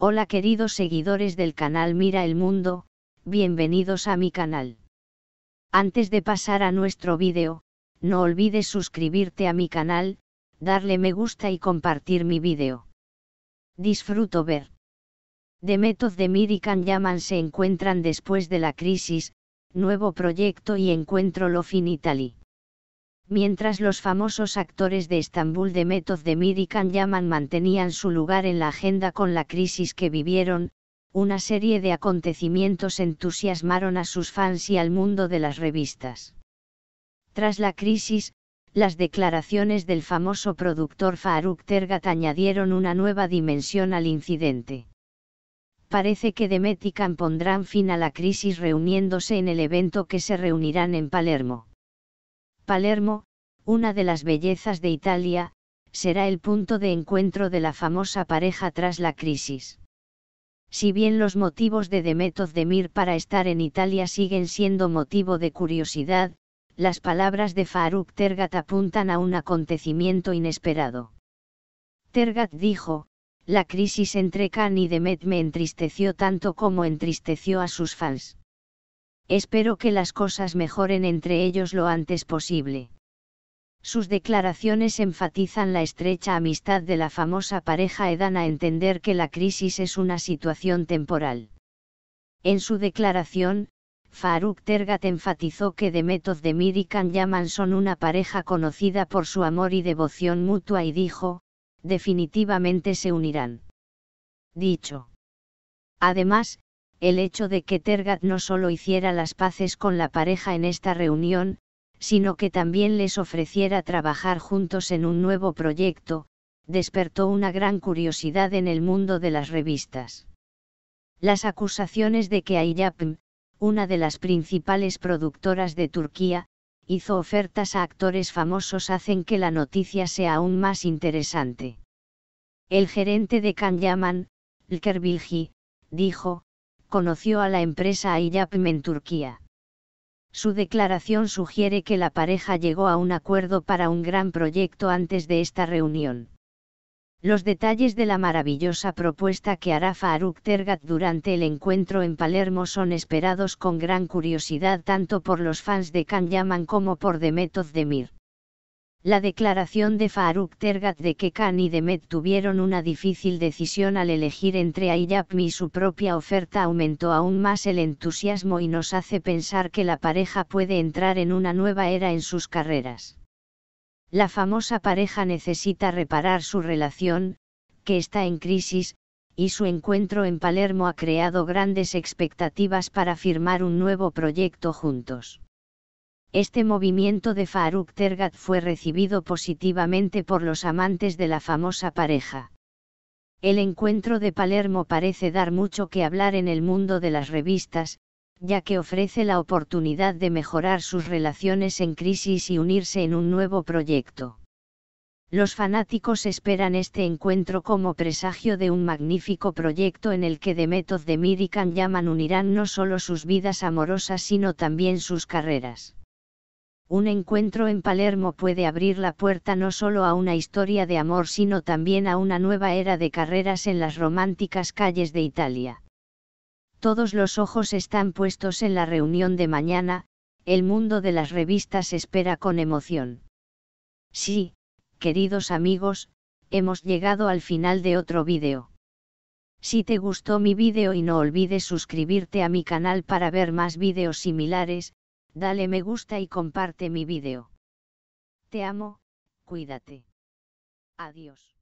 Hola queridos seguidores del canal Mira el Mundo, bienvenidos a mi canal. Antes de pasar a nuestro vídeo, no olvides suscribirte a mi canal, darle me gusta y compartir mi vídeo. Disfruto ver. de Method de Mirikan Yaman se encuentran después de la crisis, nuevo proyecto y encuentro lo mientras los famosos actores de Estambul de Method de y Yaman mantenían su lugar en la agenda con la crisis que vivieron, una serie de acontecimientos entusiasmaron a sus fans y al mundo de las revistas. Tras la crisis, las declaraciones del famoso productor Faruk Tergat añadieron una nueva dimensión al incidente. Parece que Demet y pondrán fin a la crisis reuniéndose en el evento que se reunirán en Palermo. Palermo, una de las bellezas de Italia, será el punto de encuentro de la famosa pareja tras la crisis. Si bien los motivos de Demet Demir para estar en Italia siguen siendo motivo de curiosidad, las palabras de Faruk Tergat apuntan a un acontecimiento inesperado. Tergat dijo, la crisis entre Khan y Demet me entristeció tanto como entristeció a sus fans. Espero que las cosas mejoren entre ellos lo antes posible. Sus declaraciones enfatizan la estrecha amistad de la famosa pareja y dan a entender que la crisis es una situación temporal. En su declaración, Faruk Tergat enfatizó que de de de y Can Yaman son una pareja conocida por su amor y devoción mutua y dijo, definitivamente se unirán. Dicho. Además, el hecho de que Tergat no solo hiciera las paces con la pareja en esta reunión, sino que también les ofreciera trabajar juntos en un nuevo proyecto, despertó una gran curiosidad en el mundo de las revistas. Las acusaciones de que Ayapm, una de las principales productoras de Turquía, hizo ofertas a actores famosos hacen que la noticia sea aún más interesante. El gerente de Kanyaman, Lkerbilji, dijo, conoció a la empresa Ayapm en Turquía. Su declaración sugiere que la pareja llegó a un acuerdo para un gran proyecto antes de esta reunión. Los detalles de la maravillosa propuesta que hará Faruk Tergat durante el encuentro en Palermo son esperados con gran curiosidad tanto por los fans de Can Yaman como por Demet Özdemir. La declaración de Faruk Tergat de que Khan y Demet tuvieron una difícil decisión al elegir entre Ayapmi y su propia oferta aumentó aún más el entusiasmo y nos hace pensar que la pareja puede entrar en una nueva era en sus carreras. La famosa pareja necesita reparar su relación, que está en crisis, y su encuentro en Palermo ha creado grandes expectativas para firmar un nuevo proyecto juntos. Este movimiento de Faruk Tergat fue recibido positivamente por los amantes de la famosa pareja. El encuentro de Palermo parece dar mucho que hablar en el mundo de las revistas, ya que ofrece la oportunidad de mejorar sus relaciones en crisis y unirse en un nuevo proyecto. Los fanáticos esperan este encuentro como presagio de un magnífico proyecto en el que Özdemir de Mirikan Yaman unirán no solo sus vidas amorosas sino también sus carreras un encuentro en Palermo puede abrir la puerta no solo a una historia de amor, sino también a una nueva era de carreras en las románticas calles de Italia. Todos los ojos están puestos en la reunión de mañana, el mundo de las revistas espera con emoción. Sí, queridos amigos, hemos llegado al final de otro vídeo. Si te gustó mi vídeo y no olvides suscribirte a mi canal para ver más vídeos similares, Dale me gusta y comparte mi video. Te amo, cuídate. Adiós.